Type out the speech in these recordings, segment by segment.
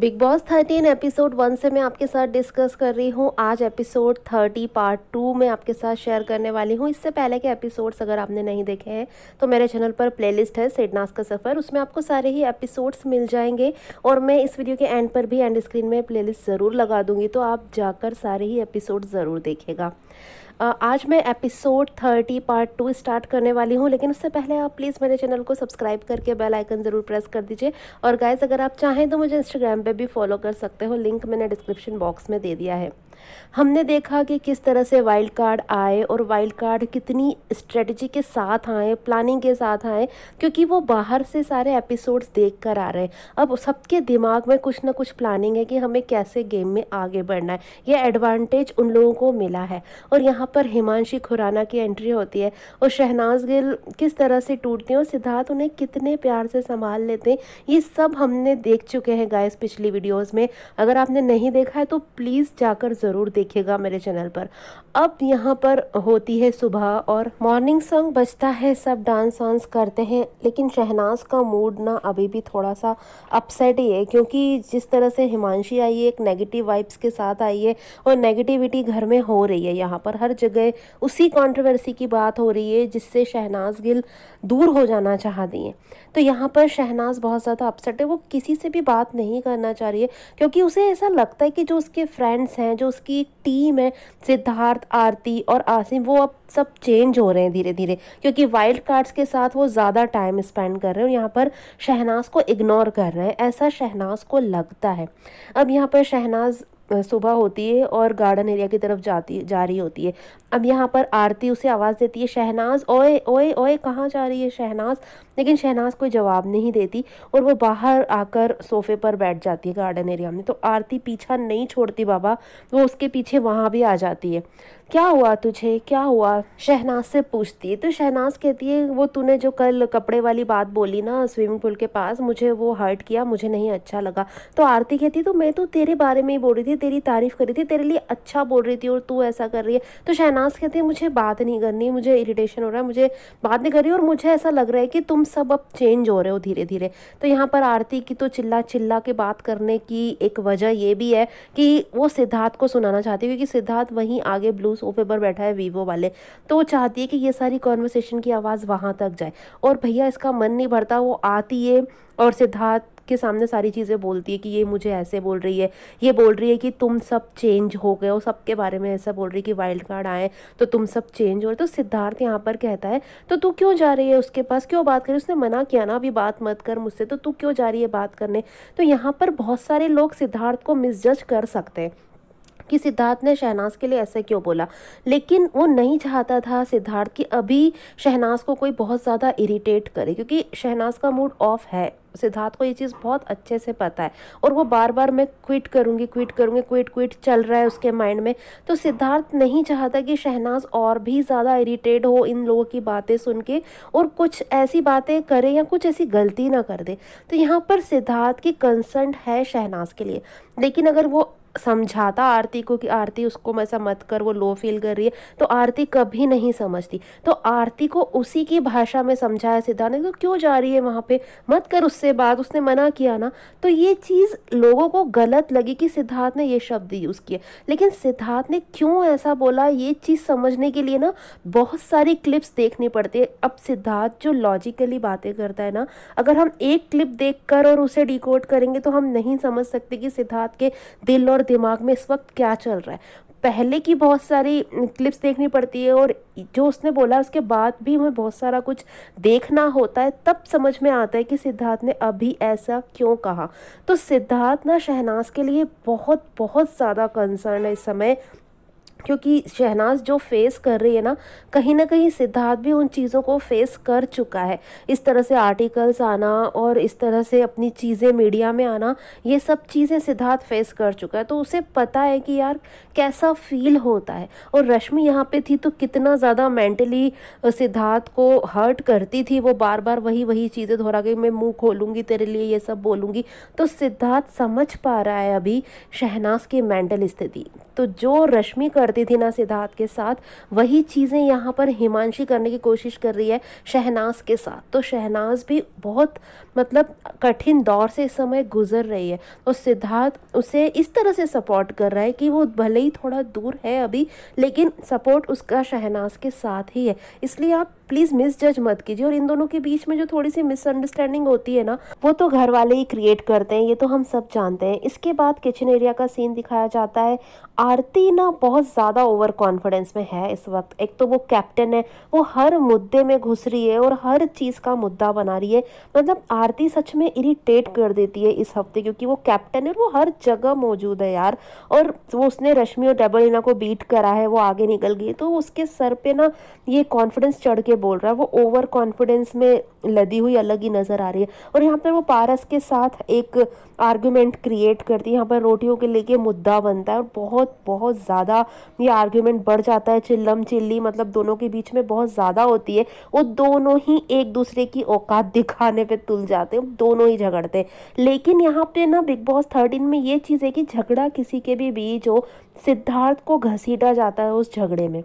big Boss thirteen episode one से मैं आपके साथ डिस्कस कर रही हूँ आज एपिसोड थर्टी पार्ट टू में आपके साथ शेयर करने वाली हूँ इससे पहले के एपिसोड्स अगर आपने नहीं देखे हैं तो मेरे चैनल पर प्लेलिस्ट है सेडनास का सफ़र उसमें आपको सारे ही एपिसोड्स मिल जाएंगे और मैं इस वीडियो के एंड पर भी एंड स्क्रीन में प्लेलिस्ट ज़रूर लगा दूँगी तो आप जाकर सारे ही एपिसोड ज़रूर देखेगा आज मैं episode thirty part two start करने वाली हूँ लेकिन उससे पहले आप प्लीज़ मेरे चैनल को सब्सक्राइब करके बेल आइकन ज़रूर प्रेस कर दीजिए और गाइज अगर आप चाहें तो मुझे इंस्टाग्राम पर भी फॉलो कर सकते हो लिंक मैंने डिस्क्रिप्शन बॉक्स में दे दिया है हमने देखा कि किस तरह से वाइल्ड कार्ड आए और वाइल्ड कार्ड कितनी स्ट्रेटजी के साथ आए प्लानिंग के साथ आए क्योंकि वो बाहर से सारे एपिसोड्स देख कर आ रहे हैं अब सबके दिमाग में कुछ ना कुछ प्लानिंग है कि हमें कैसे गेम में आगे बढ़ना है ये एडवांटेज उन लोगों को मिला है और यहाँ पर हिमांशी खुराना की एंट्री होती है और शहनाज गिल किस तरह से टूटती हैं और सिद्धार्थ उन्हें कितने प्यार से संभाल लेते हैं ये सब हमने देख चुके हैं गाइस पिछली वीडियोज़ में अगर आपने नहीं देखा है तो प्लीज़ जाकर ज़रूर ज़रूर देखिएगा मेरे चैनल पर अब यहाँ पर होती है सुबह और मॉर्निंग सॉन्ग बजता है सब डांस वांस करते हैं लेकिन शहनाज का मूड ना अभी भी थोड़ा सा अपसेट ही है क्योंकि जिस तरह से हिमांशी आई है एक नेगेटिव वाइब्स के साथ आई है और नेगेटिविटी घर में हो रही है यहाँ पर हर जगह उसी कॉन्ट्रवर्सी की बात हो रही है जिससे शहनाज गिल दूर हो जाना चाहती हैं तो यहाँ पर शहनाज बहुत ज़्यादा अपसेट है वो किसी से भी बात नहीं करना चाह रही है क्योंकि उसे ऐसा लगता है कि जो उसके फ्रेंड्स हैं जो उसके की टीम है सिद्धार्थ आरती और आसिम वो अब सब चेंज हो रहे हैं धीरे धीरे क्योंकि वाइल्ड कार्ड्स के साथ वो ज़्यादा टाइम स्पेंड कर रहे हैं और यहाँ पर शहनाज को इग्नोर कर रहे हैं ऐसा शहनाज को लगता है अब यहाँ पर शहनाज सुबह होती है और गार्डन एरिया की तरफ जाती जा रही होती है अब यहाँ पर आरती उसे आवाज़ देती है शहनाज ओए ओए ओए कहाँ जा रही है शहनाज लेकिन शहनाज कोई जवाब नहीं देती और वो बाहर आकर सोफे पर बैठ जाती है गार्डन एरिया में तो आरती पीछा नहीं छोड़ती बाबा वो उसके पीछे वहाँ भी आ जाती है क्या हुआ तुझे क्या हुआ शहनाज से पूछती है तो शहनाज कहती है वो तूने जो कल कपड़े वाली बात बोली ना स्विमिंग पूल के पास मुझे वो हर्ट किया मुझे नहीं अच्छा लगा तो आरती कहती तो मैं तो तेरे बारे में ही बोल रही थी तेरी तारीफ कर रही थी तेरे लिए अच्छा बोल रही थी और तू ऐसा कर रही है तो शहनाज कहती है मुझे बात नहीं करनी मुझे इरीटेशन हो रहा है मुझे बात नहीं कर रही और मुझे ऐसा लग रहा है कि तुम सब अब चेंज हो रहे हो धीरे धीरे तो यहाँ पर आरती की तो चिल्ला चिल्ला के बात करने की एक वजह ये भी है कि वो सिद्धार्थ को सुनाना चाहती है क्योंकि सिद्धार्थ वहीं आगे ब्लू सोफे पर बैठा है वीवो वाले तो वो चाहती है कि ये सारी कॉन्वर्सेशन की आवाज़ वहाँ तक जाए और भैया इसका मन नहीं भरता वो आती है और सिद्धार्थ के सामने सारी चीज़ें बोलती है कि ये मुझे ऐसे बोल रही है ये बोल रही है कि तुम सब चेंज हो गए हो सबके बारे में ऐसा बोल रही है कि वाइल्ड कार्ड आए तो तुम सब चेंज हो रहे तो सिद्धार्थ यहाँ पर कहता है तो तू क्यों जा रही है उसके पास क्यों बात करी उसने मना किया ना अभी बात मत कर मुझसे तो तू क्यों जा रही है बात करने तो यहाँ पर बहुत सारे लोग सिद्धार्थ को मिसजज कर सकते हैं कि सिद्धार्थ ने शहनाज के लिए ऐसा क्यों बोला लेकिन वो नहीं चाहता था सिद्धार्थ कि अभी शहनाज को कोई बहुत ज़्यादा इरिटेट करे क्योंकि शहनाज का मूड ऑफ है सिद्धार्थ को ये चीज़ बहुत अच्छे से पता है और वो बार बार मैं क्विट करूँगी क्विट करूँगी क्विट क्विट चल रहा है उसके माइंड में तो सिद्धार्थ नहीं चाहता कि शहनाज और भी ज़्यादा इरीटेड हो इन लोगों की बातें सुन के और कुछ ऐसी बातें करे या कुछ ऐसी गलती ना कर दे तो यहाँ पर सिद्धार्थ की कंसर्न है शहनाज के लिए लेकिन अगर वो समझाता आरती को कि आरती उसको मैं मत कर वो लो फील कर रही है तो आरती कभी नहीं समझती तो आरती को उसी की भाषा में समझाया सिद्धार्थ ने तो क्यों जा रही है वहाँ पे मत कर उससे बात उसने मना किया ना तो ये चीज़ लोगों को गलत लगी कि सिद्धार्थ ने ये शब्द यूज़ किया लेकिन सिद्धार्थ ने क्यों ऐसा बोला ये चीज़ समझने के लिए ना बहुत सारी क्लिप्स देखनी पड़ती है अब सिद्धार्थ जो लॉजिकली बातें करता है ना अगर हम एक क्लिप देख कर और उसे डिकोड करेंगे तो हम नहीं समझ सकते कि सिद्धार्थ के दिल और दिमाग में इस वक्त क्या चल रहा है पहले की बहुत सारी क्लिप्स देखनी पड़ती है और जो उसने बोला उसके बाद भी हमें बहुत सारा कुछ देखना होता है तब समझ में आता है कि सिद्धार्थ ने अभी ऐसा क्यों कहा तो सिद्धार्थ ना शहनाज के लिए बहुत बहुत ज़्यादा कंसर्न है इस समय क्योंकि शहनाज जो फेस कर रही है ना कहीं ना कहीं सिद्धार्थ भी उन चीज़ों को फेस कर चुका है इस तरह से आर्टिकल्स आना और इस तरह से अपनी चीज़ें मीडिया में आना ये सब चीज़ें सिद्धार्थ फेस कर चुका है तो उसे पता है कि यार कैसा फील होता है और रश्मि यहाँ पे थी तो कितना ज़्यादा मेंटली सिद्धार्थ को हर्ट करती थी वो बार बार वही वही चीज़ें दोहरा गई मैं मुँह खोलूँगी तेरे लिए ये सब बोलूँगी तो सिद्धार्थ समझ पा रहा है अभी शहनाज की मेंटल स्थिति तो जो रश्मि करती थी ना सिद्धार्थ के साथ वही चीज़ें यहाँ पर हिमांशी करने की कोशिश कर रही है शहनाज के साथ तो शहनाज भी बहुत मतलब कठिन दौर से इस समय गुजर रही है और सिद्धार्थ उसे इस तरह से सपोर्ट कर रहा है कि वो भले ही थोड़ा दूर है अभी लेकिन सपोर्ट उसका शहनाज के साथ ही है इसलिए आप प्लीज़ जज मत कीजिए और इन दोनों के बीच में जो थोड़ी सी मिसअंडरस्टैंडिंग होती है ना वो तो घर वाले ही क्रिएट करते हैं ये तो हम सब जानते हैं इसके बाद किचन एरिया का सीन दिखाया जाता है आरती ना बहुत ज़्यादा ओवर कॉन्फिडेंस में है इस वक्त एक तो वो कैप्टन है वो हर मुद्दे में घुस रही है और हर चीज़ का मुद्दा बना रही है मतलब आरती सच में इरिटेट कर देती है इस हफ्ते क्योंकि वो कैप्टन है वो हर जगह मौजूद है यार और वो उसने रश्मि और डबल इना को बीट करा है वो आगे निकल गई तो उसके सर पर ना ये कॉन्फिडेंस चढ़ के लिए बोल रहा है वो ओवर कॉन्फिडेंस में लदी हुई अलग ही नज़र आ रही है और यहाँ पर वो पारस के साथ एक आर्ग्यूमेंट क्रिएट करती है यहाँ पर रोटियों के लेके मुद्दा बनता है और बहुत बहुत ज़्यादा ये आर्ग्यूमेंट बढ़ जाता है चिल्लम चिल्ली मतलब दोनों के बीच में बहुत ज़्यादा होती है वो दोनों ही एक दूसरे की औकात दिखाने पर तुल जाते हैं दोनों ही झगड़ते हैं लेकिन यहाँ पर ना बिग बॉस थर्टीन में ये चीज़ है कि झगड़ा किसी के भी बीच हो सिद्धार्थ को घसीटा जाता है उस झगड़े में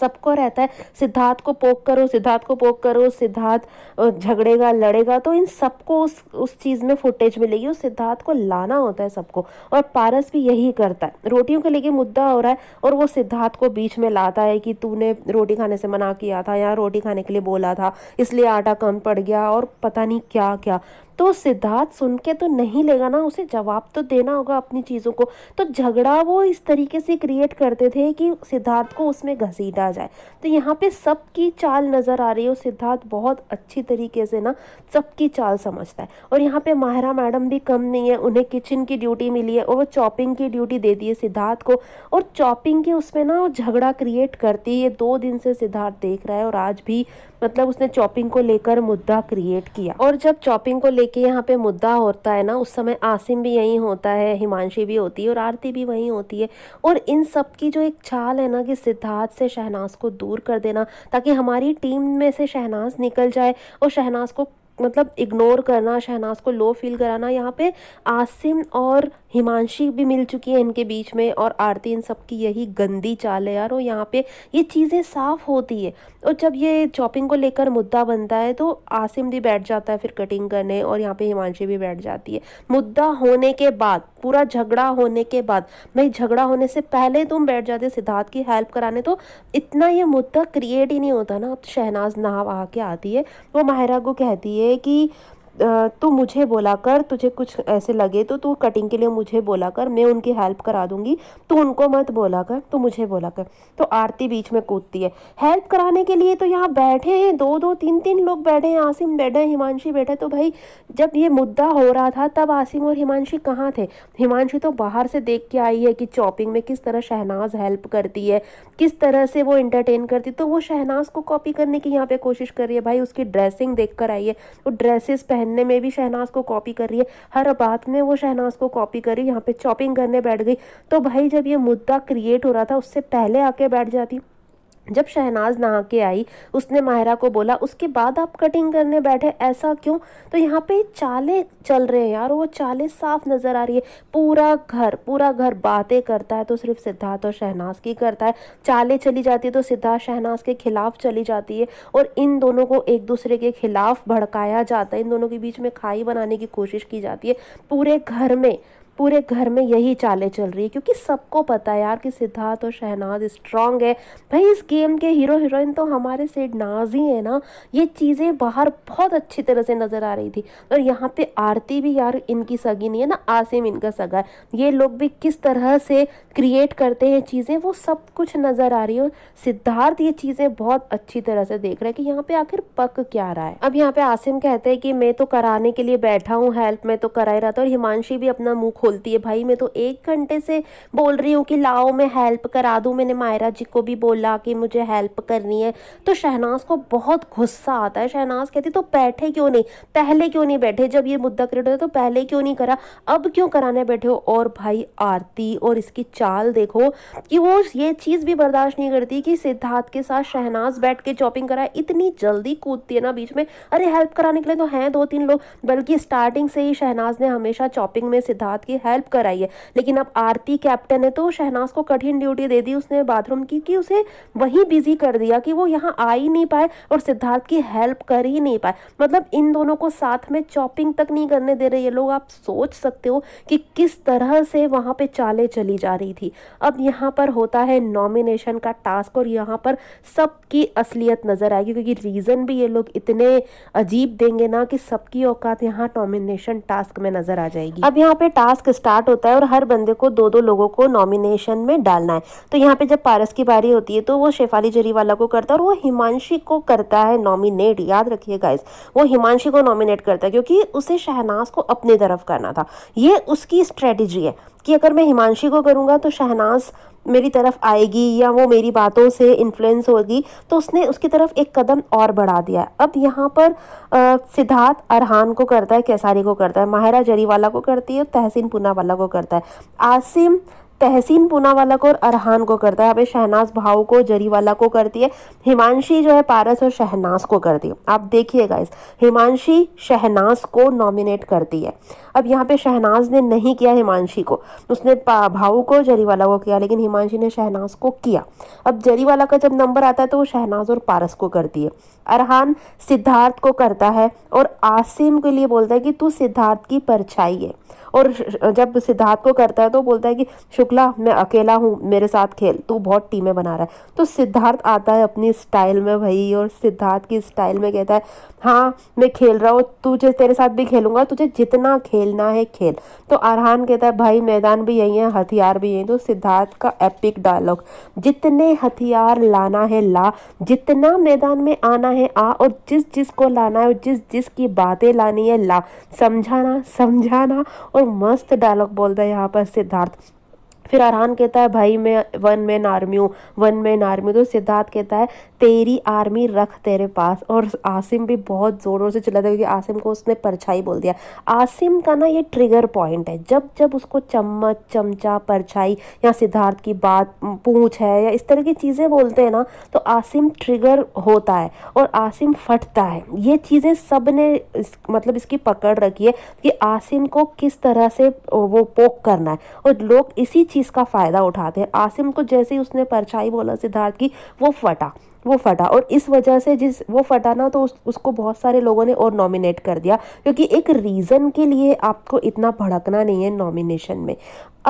सबको रहता है सिद्धार्थ को पोक करो सिद्धार्थ को पोक करो सिद्धार्थ झगड़ेगा लड़ेगा तो इन सबको उस उस चीज़ में फुटेज मिलेगी उस सिद्धार्थ को लाना होता है सबको और पारस भी यही करता है रोटियों के लेके मुद्दा हो रहा है और वो सिद्धार्थ को बीच में लाता है कि तूने रोटी खाने से मना किया था या रोटी खाने के लिए बोला था इसलिए आटा कम पड़ गया और पता नहीं क्या क्या तो सिद्धार्थ सुन के तो नहीं लेगा ना उसे जवाब तो देना होगा अपनी चीज़ों को तो झगड़ा वो इस तरीके से क्रिएट करते थे कि सिद्धार्थ को उसमें घसीटा जाए तो यहाँ पे सबकी चाल नज़र आ रही है सिद्धार्थ बहुत अच्छी तरीके से ना सबकी चाल समझता है और यहाँ पे माहरा मैडम भी कम नहीं है उन्हें किचन की ड्यूटी मिली है और वो चॉपिंग की ड्यूटी दे दी है सिद्धार्थ को और चॉपिंग की उसमें ना वो झगड़ा क्रिएट करती है दो दिन से सिद्धार्थ देख रहा है और आज भी मतलब उसने चॉपिंग को लेकर मुद्दा क्रिएट किया और जब चॉपिंग को लेके यहाँ पे मुद्दा होता है ना उस समय आसिम भी यहीं होता है हिमांशी भी होती है और आरती भी वहीं होती है और इन सब की जो एक चाल है ना कि सिद्धार्थ से शहनाज को दूर कर देना ताकि हमारी टीम में से शहनाज निकल जाए और शहनाज को मतलब इग्नोर करना शहनाज को लो फील कराना यहाँ पे आसिम और हिमांशी भी मिल चुकी है इनके बीच में और आरती इन सब की यही गंदी चाल है यार और यहाँ पे ये चीज़ें साफ होती है और जब ये चॉपिंग को लेकर मुद्दा बनता है तो आसिम भी बैठ जाता है फिर कटिंग करने और यहाँ पे हिमांशी भी बैठ जाती है मुद्दा होने के बाद पूरा झगड़ा होने के बाद भाई झगड़ा होने से पहले तुम बैठ जाते सिद्धार्थ की हेल्प कराने तो इतना ये मुद्दा क्रिएट ही नहीं होता ना शहनाज नाव आके आती है वो माहिरा को कहती है कि तो मुझे बोला कर तुझे कुछ ऐसे लगे तो तू कटिंग के लिए मुझे बोला कर मैं उनकी हेल्प करा दूंगी तू उनको मत बोला कर तू मुझे बोला कर तो आरती बीच में कूदती है हेल्प कराने के लिए तो यहाँ बैठे हैं दो दो तीन तीन लोग बैठे हैं आसिम बैठे हैं हिमांशी बैठे तो भाई जब ये मुद्दा हो रहा था तब आसिम और हिमांशी कहाँ थे हिमांशी तो बाहर से देख के आई है कि चॉपिंग में किस तरह शहनाज हेल्प करती है किस तरह से वो इंटरटेन करती तो वो शहनाज को कॉपी करने की यहाँ पे कोशिश कर रही है भाई उसकी ड्रेसिंग देख कर आई है वो ड्रेसेस पहन पहनने में भी शहनाज को कॉपी कर रही है हर बात में वो शहनाज को कॉपी कर रही है यहाँ पे चॉपिंग करने बैठ गई तो भाई जब ये मुद्दा क्रिएट हो रहा था उससे पहले आके बैठ जाती जब शहनाज नहा के आई उसने माहिरा को बोला उसके बाद आप कटिंग करने बैठे ऐसा क्यों तो यहाँ पे चाले चल रहे हैं यार वो चाले साफ नज़र आ रही है पूरा घर पूरा घर बातें करता है तो सिर्फ सिद्धार्थ और शहनाज की करता है चाले चली जाती है तो सिद्धार्थ शहनाज के खिलाफ चली जाती है और इन दोनों को एक दूसरे के खिलाफ भड़काया जाता है इन दोनों के बीच में खाई बनाने की कोशिश की जाती है पूरे घर में पूरे घर में यही चालें चल रही है क्योंकि सबको पता है यार कि सिद्धार्थ और शहनाज स्ट्रांग है भाई इस गेम के हीरो हीरोइन तो हमारे से नाज ही है ना ये चीज़ें बाहर बहुत अच्छी तरह से नज़र आ रही थी और यहाँ पे आरती भी यार इनकी सगी नहीं है ना आसिम इनका सगा है ये लोग भी किस तरह से क्रिएट करते हैं चीज़ें वो सब कुछ नज़र आ रही है और सिद्धार्थ ये चीज़ें बहुत अच्छी तरह से देख रहे हैं कि यहाँ पे आखिर पक क्या रहा है अब यहाँ पे आसिम कहते हैं कि मैं तो कराने के लिए बैठा हूँ हेल्प मैं तो करा ही रहा था और हिमांशी भी अपना मुँह खोलती है भाई मैं तो एक घंटे से बोल रही हूँ कि लाओ मैं हेल्प करा दूँ मैंने मायरा जी को भी बोला कि मुझे हेल्प करनी है तो शहनाज को बहुत गुस्सा आता है शहनाज कहती तो बैठे क्यों नहीं पहले क्यों नहीं बैठे जब ये मुद्दा क्रिएट होता तो पहले क्यों नहीं करा अब क्यों कराने बैठे हो और भाई आरती और इसकी चाल देखो कि वो ये चीज़ भी बर्दाश्त नहीं करती कि सिद्धार्थ के साथ शहनाज बैठ के चॉपिंग कराए इतनी जल्दी कूदती है ना बीच में अरे हेल्प कराने के लिए तो हैं दो तीन लोग बल्कि स्टार्टिंग से ही शहनाज ने हमेशा चॉपिंग में सिद्धार्थ की लिए हेल्प कराई है लेकिन अब आरती कैप्टन है तो शहनाज को कठिन ड्यूटी दे दी उसने बाथरूम की कि उसे वहीं बिजी कर दिया कि वो यहाँ आ ही नहीं पाए और सिद्धार्थ की हेल्प कर ही नहीं पाए मतलब इन दोनों को साथ में चॉपिंग तक नहीं करने दे रहे ये लोग आप सोच सकते हो कि किस तरह से वहाँ पे चाले चली जा रही थी अब यहाँ पर होता है नॉमिनेशन का टास्क और यहाँ पर सबकी असलियत नज़र आएगी क्योंकि रीज़न भी ये लोग इतने अजीब देंगे ना कि सबकी औकात यहाँ नॉमिनेशन टास्क में नज़र आ जाएगी अब यहाँ पे टास्क टास्क स्टार्ट होता है और हर बंदे को दो दो लोगों को नॉमिनेशन में डालना है तो यहाँ पे जब पारस की बारी होती है तो वो शेफाली जरीवाला को करता है और वो हिमांशी को करता है नॉमिनेट याद रखिए गाइस वो हिमांशी को नॉमिनेट करता है क्योंकि उसे शहनाज को अपनी तरफ करना था ये उसकी स्ट्रेटजी है कि अगर मैं हिमांशी को करूँगा तो शहनाज मेरी तरफ आएगी या वो मेरी बातों से इन्फ्लुएंस होगी तो उसने उसकी तरफ एक कदम और बढ़ा दिया अब यहाँ पर सिद्धार्थ अरहान को करता है कैसारी को करता है माहिरा जरीवाला को करती है तहसीन पूनावाला को करता है आसिम तहसीन पूनावाला को और अरहान को करता है यहाँ पे शहनाज भाव को जरीवाला को करती है हिमांशी जो है पारस और शहनाज को करती है आप देखिएगा इस हिमांशी शहनाज को नॉमिनेट करती है अब यहाँ पे शहनाज ने नहीं किया हिमांशी को उसने भाऊ को जरीवाला को किया लेकिन हिमांशी ने शहनाज को किया अब जरीवाला का जब नंबर आता है तो वो शहनाज और पारस को करती है अरहान सिद्धार्थ को करता है और आसिम के लिए बोलता है कि तू सिद्धार्थ की परछाई है और जब सिद्धार्थ को करता है तो बोलता है कि शुक्ला मैं अकेला हूँ मेरे साथ खेल तू बहुत टीमें बना रहा है तो सिद्धार्थ आता है अपनी स्टाइल में भाई और सिद्धार्थ की स्टाइल में कहता है हाँ मैं खेल रहा हूँ तुझे तेरे साथ भी खेलूँगा तुझे जितना खेलना है खेल तो अरहान कहता है भाई मैदान भी यही है हथियार भी यही तो सिद्धार्थ का एपिक डायलॉग जितने हथियार लाना है ला जितना मैदान में आना है आ और जिस जिस को लाना है और जिस जिस की बातें लानी है ला समझाना समझाना और मस्त डायलॉग बोलता है यहाँ पर सिद्धार्थ फिर आरहान कहता है भाई मैं वन मैन आर्मी हूँ वन मैन आर्मी तो सिद्धार्थ कहता है तेरी आर्मी रख तेरे पास और आसिम भी बहुत ज़ोर ज़ोर से चलाता है क्योंकि आसिम को उसने परछाई बोल दिया आसिम का ना ये ट्रिगर पॉइंट है जब जब उसको चम्मच चमचा परछाई या सिद्धार्थ की बात पूछ है या इस तरह की चीज़ें बोलते हैं ना तो आसिम ट्रिगर होता है और आसिम फटता है ये चीज़ें सब ने इस, मतलब इसकी पकड़ रखी है कि आसिम को किस तरह से वो पोक करना है और लोग इसी चीज़ का फ़ायदा उठाते हैं आसिम को जैसे ही उसने परछाई बोला सिद्धार्थ की वो फटा वो फटा और इस वजह से जिस वो फटा ना तो उस, उसको बहुत सारे लोगों ने और नॉमिनेट कर दिया क्योंकि एक रीज़न के लिए आपको इतना भड़कना नहीं है नॉमिनेशन में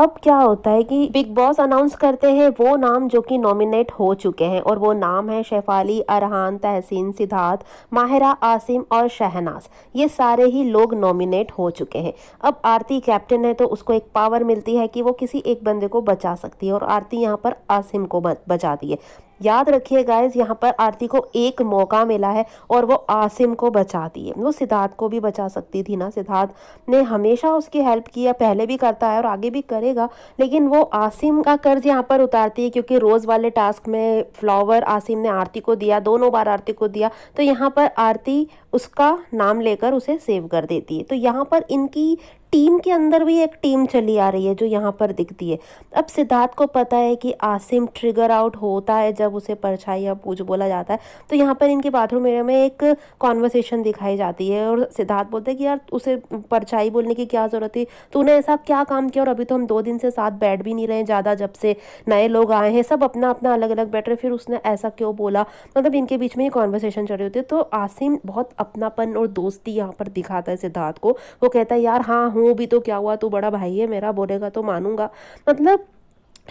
अब क्या होता है कि बिग बॉस अनाउंस करते हैं वो नाम जो कि नॉमिनेट हो चुके हैं और वो नाम है शेफाली अरहान तहसीन सिद्धार्थ माहिरा आसिम और शहनाज ये सारे ही लोग नॉमिनेट हो चुके हैं अब आरती कैप्टन है तो उसको एक पावर मिलती है कि वो किसी एक बंदे को बचा सकती है और आरती यहाँ पर आसिम को बचाती है याद रखिए गाइज यहाँ पर आरती को एक मौका मिला है और वो आसिम को बचा दिए वो सिद्धार्थ को भी बचा सकती थी ना सिद्धार्थ ने हमेशा उसकी हेल्प किया पहले भी करता है और आगे भी करेगा लेकिन वो आसिम का कर्ज यहाँ पर उतारती है क्योंकि रोज़ वाले टास्क में फ्लावर आसिम ने आरती को दिया दोनों बार आरती को दिया तो यहाँ पर आरती उसका नाम लेकर उसे सेव कर देती है तो यहाँ पर इनकी टीम के अंदर भी एक टीम चली आ रही है जो यहाँ पर दिखती है अब सिद्धार्थ को पता है कि आसिम ट्रिगर आउट होता है जब उसे परछाई या पूछ बोला जाता है तो यहाँ पर इनके बाथरूम एरिया में एक कॉन्वर्सेशन दिखाई जाती है और सिद्धार्थ बोलते हैं कि यार उसे परछाई बोलने की क्या ज़रूरत थी उन्हें ऐसा क्या काम किया और अभी तो हम दो दिन से साथ बैठ भी नहीं रहे ज़्यादा जब से नए लोग आए हैं सब अपना अपना अलग अलग बैठ रहे फिर उसने ऐसा क्यों बोला मतलब इनके बीच में ये कॉन्वर्सेशन चल रही होती है तो आसिम बहुत अपनापन और दोस्ती यहाँ पर दिखाता है सिद्धार्थ को वो कहता है यार हाँ हूँ वो भी तो क्या हुआ तो बड़ा भाई है मेरा बोलेगा तो मानूंगा मतलब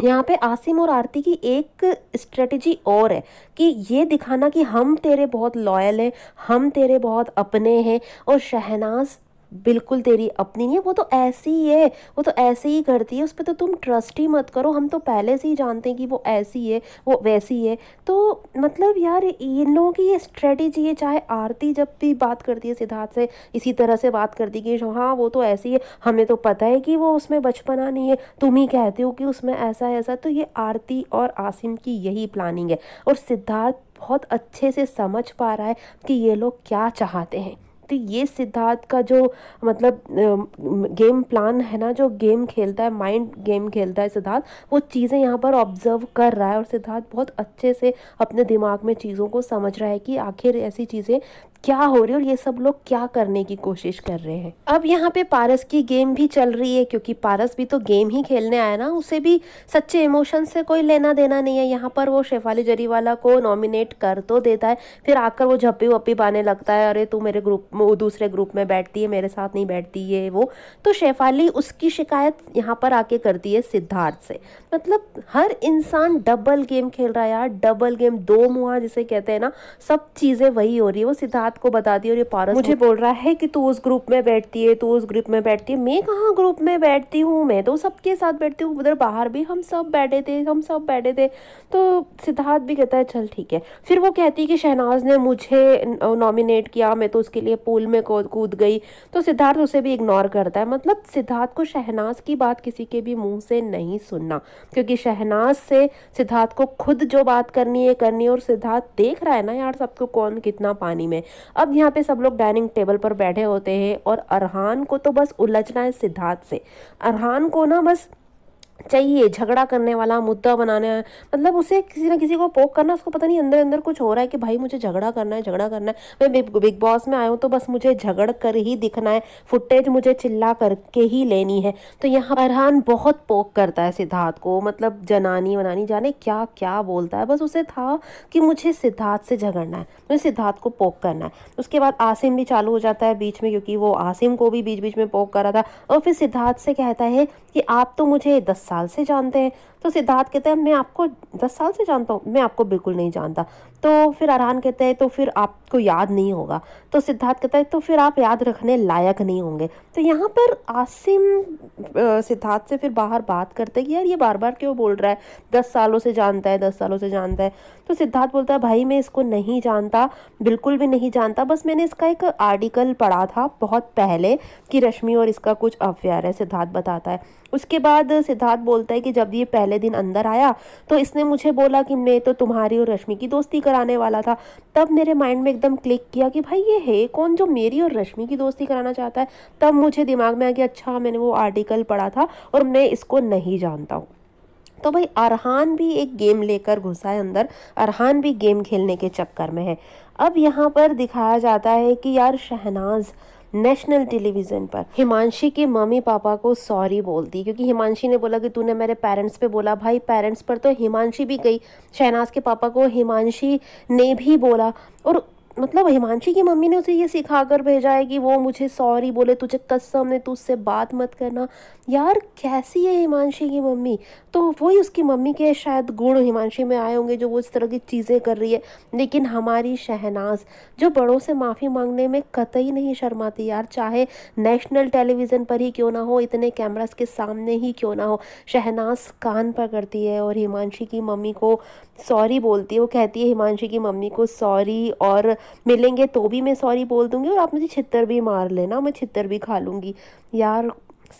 यहाँ पे आसिम और आरती की एक स्ट्रेटजी और है कि ये दिखाना कि हम तेरे बहुत लॉयल हैं हम तेरे बहुत अपने हैं और शहनाज बिल्कुल तेरी अपनी नहीं है वो तो ऐसी ही है वो तो ऐसे ही करती है उस पर तो तुम ट्रस्ट ही मत करो हम तो पहले से ही जानते हैं कि वो ऐसी है वो वैसी है तो मतलब यार इन लोगों की ये स्ट्रेटेजी है चाहे आरती जब भी बात करती है सिद्धार्थ से इसी तरह से बात करती है कि हाँ वो तो ऐसी है हमें तो पता है कि वो उसमें बचपना नहीं है तुम ही कहते हो कि उसमें ऐसा है ऐसा तो ये आरती और आसिम की यही प्लानिंग है और सिद्धार्थ बहुत अच्छे से समझ पा रहा है कि ये लोग क्या चाहते हैं तो ये सिद्धार्थ का जो मतलब गेम प्लान है ना जो गेम खेलता है माइंड गेम खेलता है सिद्धार्थ वो चीज़ें यहाँ पर ऑब्जर्व कर रहा है और सिद्धार्थ बहुत अच्छे से अपने दिमाग में चीज़ों को समझ रहा है कि आखिर ऐसी चीज़ें क्या हो रहे और ये सब लोग क्या करने की कोशिश कर रहे हैं अब यहाँ पे पारस की गेम भी चल रही है क्योंकि पारस भी तो गेम ही खेलने आया ना उसे भी सच्चे इमोशन से कोई लेना देना नहीं है यहाँ पर वो शेफाली जरीवाला को नॉमिनेट कर तो देता है फिर आकर वो झप्पी वप्पी पाने लगता है अरे तू मेरे ग्रुप दूसरे ग्रुप में बैठती है मेरे साथ नहीं बैठती है वो तो शेफाली उसकी शिकायत यहाँ पर आके करती है सिद्धार्थ से मतलब हर इंसान डबल गेम खेल रहा है यार डबल गेम दो मुहा जिसे कहते हैं ना सब चीज़ें वही हो रही है वो सिद्धार्थ आपको बता दी और ये पारस मुझे बोल रहा है कि तू उस ग्रुप में बैठती है तू उस ग्रुप में बैठती है मैं कहाँ ग्रुप में बैठती हूँ मैं तो सबके साथ बैठती हूँ उधर बाहर भी हम सब बैठे थे हम सब बैठे थे तो सिद्धार्थ भी कहता है चल ठीक है फिर वो कहती है कि शहनाज ने मुझे नॉमिनेट किया मैं तो उसके लिए पूल में कूद गई तो सिद्धार्थ उसे भी इग्नोर करता है मतलब सिद्धार्थ को शहनाज की बात किसी के भी मुँह से नहीं सुनना क्योंकि शहनाज से सिद्धार्थ को खुद जो बात करनी है करनी है और सिद्धार्थ देख रहा है ना यार सबको कौन कितना पानी में अब यहाँ पे सब लोग डाइनिंग टेबल पर बैठे होते हैं और अरहान को तो बस उलझना है सिद्धार्थ से अरहान को ना बस चाहिए झगड़ा करने वाला मुद्दा बनाने मतलब उसे किसी ना किसी को पोक करना उसको पता नहीं अंदर अंदर कुछ हो रहा है कि भाई मुझे झगड़ा करना है झगड़ा करना है मैं बिग, बिग बॉस में आया हूँ तो बस मुझे झगड़ कर ही दिखना है फुटेज मुझे चिल्ला करके ही लेनी है तो यहाँ अरहान बहुत पोक करता है सिद्धार्थ को मतलब जनानी वनानी जाने क्या क्या बोलता है बस उसे था कि मुझे सिद्धार्थ से झगड़ना है मुझे सिद्धार्थ को पोक करना है उसके बाद आसिम भी चालू हो जाता है बीच में क्योंकि वो आसिम को भी बीच बीच में पोक कर रहा था और फिर सिद्धार्थ से कहता है कि आप तो मुझे दस 10 साल से जानते हैं तो सिद्धार्थ कहते हैं मैं आपको दस साल से जानता हूँ मैं आपको बिल्कुल नहीं जानता तो फिर अरहान कहते हैं तो फिर आपको याद नहीं होगा तो सिद्धार्थ कहता है तो फिर आप याद रखने लायक नहीं होंगे तो यहाँ पर आसिम सिद्धार्थ से फिर बाहर बात करते हैं कि यार ये बार बार क्यों बोल रहा है दस सालों से जानता है दस सालों से जानता है तो सिद्धार्थ बोलता है भाई मैं इसको नहीं जानता बिल्कुल भी नहीं जानता बस मैंने इसका एक आर्टिकल पढ़ा था बहुत पहले कि रश्मि और इसका कुछ अफेयर है सिद्धार्थ बताता है उसके बाद सिद्धार्थ बोलता है कि जब ये पहले दिन अंदर आया तो इसने मुझे बोला कि मैं तो तुम्हारी और रश्मि की दोस्ती कराने वाला था तब मेरे माइंड में एकदम क्लिक किया कि भाई ये है कौन जो मेरी और रश्मि की दोस्ती कराना चाहता है तब मुझे दिमाग में आ गया अच्छा मैंने वो आर्टिकल पढ़ा था और मैं इसको नहीं जानता हूँ तो भाई अरहान भी एक गेम लेकर घुसा है अंदर अरहान भी गेम खेलने के चक्कर में है अब यहाँ पर दिखाया जाता है कि यार शहनाज़ नेशनल टेलीविजन पर हिमांशी के मम्मी पापा को सॉरी बोल दी क्योंकि हिमांशी ने बोला कि तूने मेरे पेरेंट्स पे बोला भाई पेरेंट्स पर तो हिमांशी भी गई शहनाज के पापा को हिमांशी ने भी बोला और मतलब हिमांशी की मम्मी ने उसे ये सिखा कर भेजा है कि वो मुझे सॉरी बोले तुझे कसम ने तू उससे बात मत करना यार कैसी है हिमांशी की मम्मी तो वही उसकी मम्मी के शायद गुण हिमांशी में आए होंगे जो वो इस तरह की चीज़ें कर रही है लेकिन हमारी शहनाज जो बड़ों से माफ़ी मांगने में कतई नहीं शर्माती यार चाहे नेशनल टेलीविज़न पर ही क्यों ना हो इतने कैमराज के सामने ही क्यों ना हो शहनाज कान पर करती है और हिमांशी की मम्मी को सॉरी बोलती है वो कहती है हिमांशी की मम्मी को सॉरी और मिलेंगे तो भी मैं सॉरी बोल दूंगी और आप मुझे छितर भी मार लेना मैं छितर भी खा लूँगी यार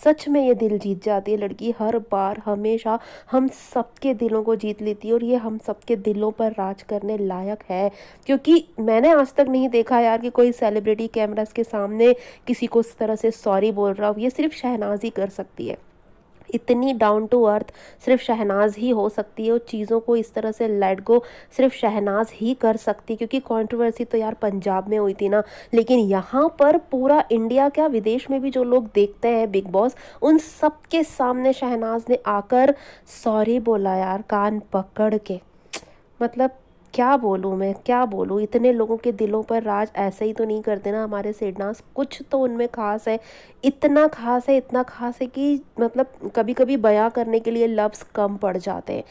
सच में ये दिल जीत जाती है लड़की हर बार हमेशा हम सबके दिलों को जीत लेती है और ये हम सबके दिलों पर राज करने लायक है क्योंकि मैंने आज तक नहीं देखा यार कि कोई सेलिब्रिटी कैमरास के सामने किसी को इस तरह से सॉरी बोल रहा हो ये सिर्फ शहनाज ही कर सकती है इतनी डाउन टू अर्थ सिर्फ शहनाज ही हो सकती है और चीज़ों को इस तरह से लेट गो सिर्फ शहनाज ही कर सकती है क्योंकि कंट्रोवर्सी तो यार पंजाब में हुई थी ना लेकिन यहाँ पर पूरा इंडिया क्या विदेश में भी जो लोग देखते हैं बिग बॉस उन सब के सामने शहनाज ने आकर सॉरी बोला यार कान पकड़ के मतलब क्या बोलूँ मैं क्या बोलूँ इतने लोगों के दिलों पर राज ऐसे ही तो नहीं करते ना हमारे सेडनास कुछ तो उनमें खास है इतना खास है इतना खास है कि मतलब कभी कभी बयां करने के लिए लफ्स कम पड़ जाते हैं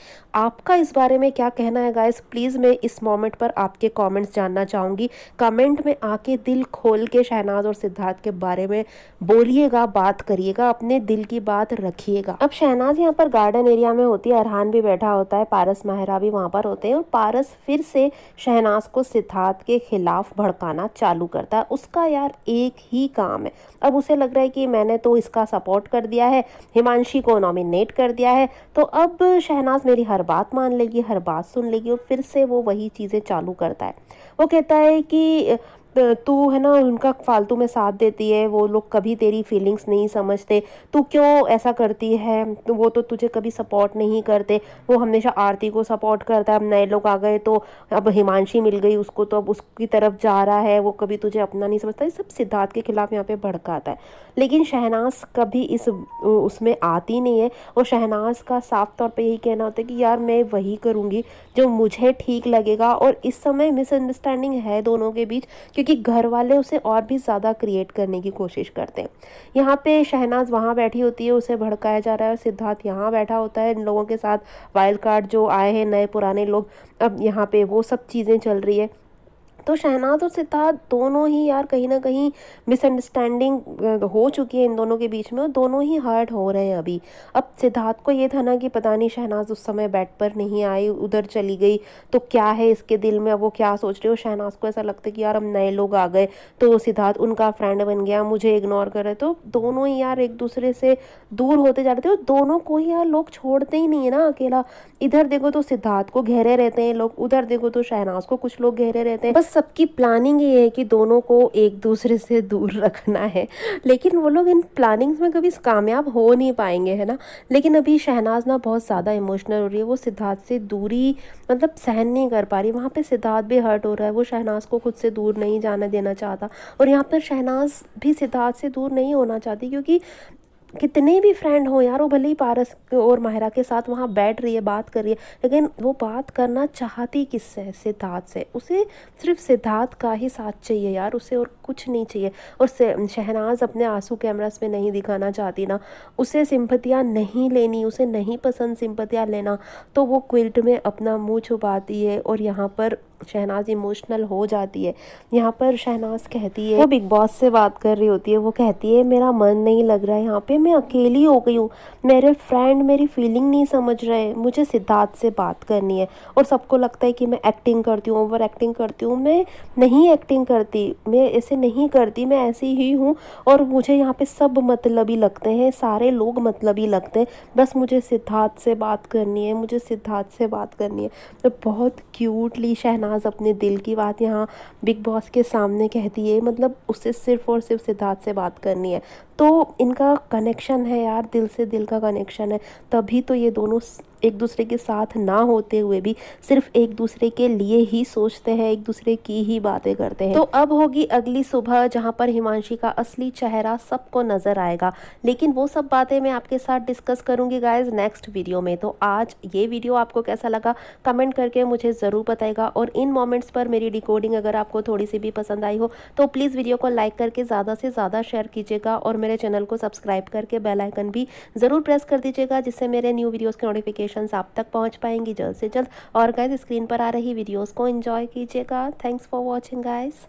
आपका इस बारे में क्या कहना है गाइस प्लीज़ मैं इस मोमेंट पर आपके कमेंट्स जानना चाहूँगी कमेंट में आके दिल खोल के शहनाज और सिद्धार्थ के बारे में बोलिएगा बात करिएगा अपने दिल की बात रखिएगा अब शहनाज यहाँ पर गार्डन एरिया में होती है अरहान भी बैठा होता है पारस माहरा भी वहाँ पर होते हैं और पारस फिर फिर से शहनाज को सिद्धार्थ के ख़िलाफ़ भड़काना चालू करता है उसका यार एक ही काम है अब उसे लग रहा है कि मैंने तो इसका सपोर्ट कर दिया है हिमांशी को नॉमिनेट कर दिया है तो अब शहनाज मेरी हर बात मान लेगी हर बात सुन लेगी और फिर से वो वही चीज़ें चालू करता है वो कहता है कि तू है ना उनका फालतू में साथ देती है वो लोग कभी तेरी फीलिंग्स नहीं समझते तू क्यों ऐसा करती है वो तो तुझे कभी सपोर्ट नहीं करते वो हमेशा आरती को सपोर्ट करता है अब नए लोग आ गए तो अब हिमांशी मिल गई उसको तो अब उसकी तरफ जा रहा है वो कभी तुझे अपना नहीं समझता ये सब सिद्धार्थ के खिलाफ यहाँ पे भड़काता है लेकिन शहनाज कभी इस उसमें आती नहीं है और शहनाज का साफ तौर पर यही कहना होता है कि यार मैं वही करूँगी जो मुझे ठीक लगेगा और इस समय मिसअंडरस्टैंडिंग है दोनों के बीच कि क्योंकि घर वाले उसे और भी ज़्यादा क्रिएट करने की कोशिश करते हैं यहाँ पे शहनाज वहाँ बैठी होती है उसे भड़काया जा रहा है और सिद्धार्थ यहाँ बैठा होता है इन लोगों के साथ वाइल्ड कार्ड जो आए हैं नए पुराने लोग अब यहाँ पे वो सब चीज़ें चल रही है तो शहनाज और सिद्धार्थ दोनों ही यार कहीं ना कहीं मिसअंडरस्टैंडिंग हो चुकी है इन दोनों के बीच में और दोनों ही हर्ट हो रहे हैं अभी अब सिद्धार्थ को ये था ना कि पता नहीं शहनाज उस समय बेड पर नहीं आई उधर चली गई तो क्या है इसके दिल में वो क्या सोच रहे हो शहनाज को ऐसा लगता है कि यार हम नए लोग आ गए तो सिद्धार्थ उनका फ्रेंड बन गया मुझे इग्नोर कर रहे तो दोनों ही यार एक दूसरे से दूर होते जा रहे थे और दोनों को ही यार लोग छोड़ते ही नहीं है ना अकेला इधर देखो तो सिद्धार्थ को घेरे रहते हैं लोग उधर देखो तो शहनाज को कुछ लोग घेरे रहते हैं बस सबकी प्लानिंग ये है कि दोनों को एक दूसरे से दूर रखना है लेकिन वो लोग इन प्लानिंग्स में कभी कामयाब हो नहीं पाएंगे है ना लेकिन अभी शहनाज ना बहुत ज़्यादा इमोशनल हो रही है वो सिद्धार्थ से दूरी मतलब सहन नहीं कर पा रही वहाँ पर सिद्धार्थ भी हर्ट हो रहा है वो शहनाज को खुद से दूर नहीं जाना देना चाहता और यहाँ पर शहनाज भी सिद्धार्थ से दूर नहीं होना चाहती क्योंकि कितने भी फ्रेंड हों यार वो भले ही पारस और माहिरा के साथ वहाँ बैठ रही है बात कर रही है लेकिन वो बात करना चाहती किससे सिद्धार्थ से उसे सिर्फ सिद्धार्थ का ही साथ चाहिए यार उसे और कुछ नहीं चाहिए और शहनाज अपने आंसू कैमरास में नहीं दिखाना चाहती ना उसे सिंपतियाँ नहीं लेनी उसे नहीं पसंद सिंपतियाँ लेना तो वो क्विल्ट में अपना मुँह छुपाती है और यहाँ पर शहनाज इमोशनल हो जाती है यहाँ पर शहनाज कहती है वो बिग बॉस से बात कर रही होती है वो कहती है मेरा मन नहीं लग रहा है यहाँ पे मैं अकेली हो गई हूँ मेरे फ्रेंड मेरी फीलिंग नहीं समझ रहे मुझे सिद्धार्थ से बात करनी है और सबको लगता है कि मैं एक्टिंग करती हूँ ओवर एक्टिंग करती हूँ मैं नहीं एक्टिंग करती मैं ऐसे नहीं करती मैं ऐसी ही हूँ और मुझे यहाँ पर सब ही लगते हैं सारे लोग ही लगते हैं बस मुझे सिद्धार्थ से बात करनी है मुझे सिद्धार्थ से बात करनी है तो बहुत क्यूटली शहनाज शहनाज अपने दिल की बात यहाँ बिग बॉस के सामने कहती है मतलब उसे सिर्फ और सिर्फ सिद्धार्थ से बात करनी है तो इनका कनेक्शन है यार दिल से दिल का कनेक्शन है तभी तो ये दोनों एक दूसरे के साथ ना होते हुए भी सिर्फ एक दूसरे के लिए ही सोचते हैं एक दूसरे की ही बातें करते हैं तो अब होगी अगली सुबह जहाँ पर हिमांशी का असली चेहरा सबको नजर आएगा लेकिन वो सब बातें मैं आपके साथ डिस्कस करूंगी गाइज नेक्स्ट वीडियो में तो आज ये वीडियो आपको कैसा लगा कमेंट करके मुझे ज़रूर बताएगा और इन मोमेंट्स पर मेरी डिकोडिंग अगर आपको थोड़ी सी भी पसंद आई हो तो प्लीज़ वीडियो को लाइक करके ज़्यादा से ज़्यादा शेयर कीजिएगा और मेरे चैनल को सब्सक्राइब करके बेलाइकन भी ज़रूर प्रेस कर दीजिएगा जिससे मेरे न्यू वीडियोज़ के नोटिफिकेशन नोटिफिकेशन आप तक पहुँच पाएंगी जल्द से जल्द और गाइज स्क्रीन पर आ रही वीडियोज़ को इन्जॉय कीजिएगा थैंक्स फॉर वॉचिंग गाइज़